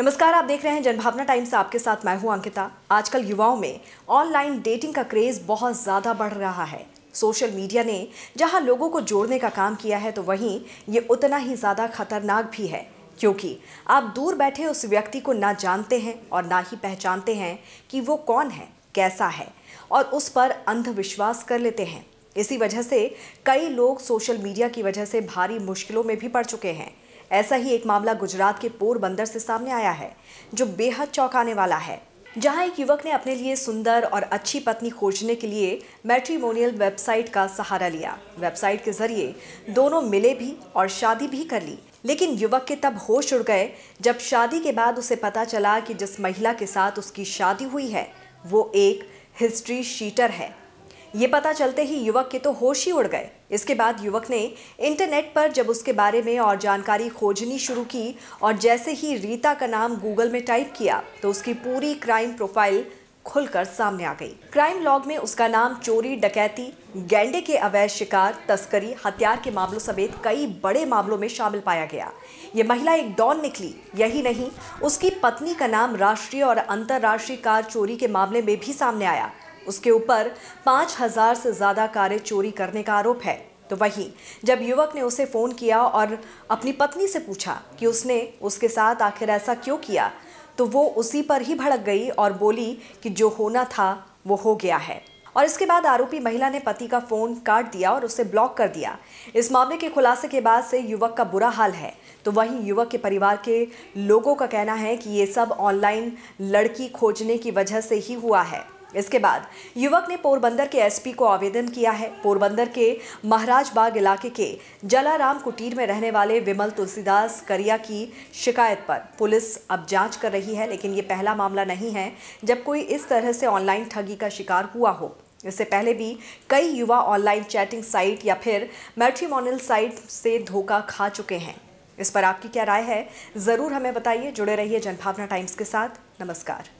नमस्कार आप देख रहे हैं जनभावना टाइम्स आपके साथ मैं हूं अंकिता आजकल युवाओं में ऑनलाइन डेटिंग का क्रेज बहुत ज़्यादा बढ़ रहा है सोशल मीडिया ने जहां लोगों को जोड़ने का काम किया है तो वहीं ये उतना ही ज़्यादा खतरनाक भी है क्योंकि आप दूर बैठे उस व्यक्ति को ना जानते हैं और ना ही पहचानते हैं कि वो कौन है कैसा है और उस पर अंधविश्वास कर लेते हैं इसी वजह से कई लोग सोशल मीडिया की वजह से भारी मुश्किलों में भी पड़ चुके हैं ऐसा ही एक मामला गुजरात के पोरबंदर से सामने आया है जो बेहद चौंकाने वाला है जहां एक युवक ने अपने लिए सुंदर और अच्छी पत्नी खोजने के लिए मैट्रीमोनियल वेबसाइट का सहारा लिया वेबसाइट के जरिए दोनों मिले भी और शादी भी कर ली लेकिन युवक के तब होश उड़ गए जब शादी के बाद उसे पता चला कि जिस महिला के साथ उसकी शादी हुई है वो एक हिस्ट्री शीटर है ये पता चलते ही युवक के तो होश ही उड़ गए इसके बाद युवक ने इंटरनेट पर जब उसके बारे में और जानकारी खोजनी शुरू की और जैसे ही रीता का नाम गूगल में टाइप किया तो उसकी पूरी क्राइम प्रोफाइल खुलकर सामने आ गई क्राइम लॉग में उसका नाम चोरी डकैती गैंडे के अवैध शिकार तस्करी हथियार के मामलों समेत कई बड़े मामलों में शामिल पाया गया ये महिला एक डॉन निकली यही नहीं उसकी पत्नी का नाम राष्ट्रीय और अंतर्राष्ट्रीय कार चोरी के मामले में भी सामने आया उसके ऊपर पाँच हजार से ज़्यादा कारें चोरी करने का आरोप है तो वहीं जब युवक ने उसे फ़ोन किया और अपनी पत्नी से पूछा कि उसने उसके साथ आखिर ऐसा क्यों किया तो वो उसी पर ही भड़क गई और बोली कि जो होना था वो हो गया है और इसके बाद आरोपी महिला ने पति का फोन काट दिया और उसे ब्लॉक कर दिया इस मामले के खुलासे के बाद से युवक का बुरा हाल है तो वहीं युवक के परिवार के लोगों का कहना है कि ये सब ऑनलाइन लड़की खोजने की वजह से ही हुआ है इसके बाद युवक ने पोरबंदर के एसपी को आवेदन किया है पोरबंदर के महाराज बाग इलाके के जलाराम कुटीर में रहने वाले विमल तुलसीदास करिया की शिकायत पर पुलिस अब जांच कर रही है लेकिन ये पहला मामला नहीं है जब कोई इस तरह से ऑनलाइन ठगी का शिकार हुआ हो इससे पहले भी कई युवा ऑनलाइन चैटिंग साइट या फिर मैट्रीमोनल साइट से धोखा खा चुके हैं इस पर आपकी क्या राय है ज़रूर हमें बताइए जुड़े रहिए जनभावना टाइम्स के साथ नमस्कार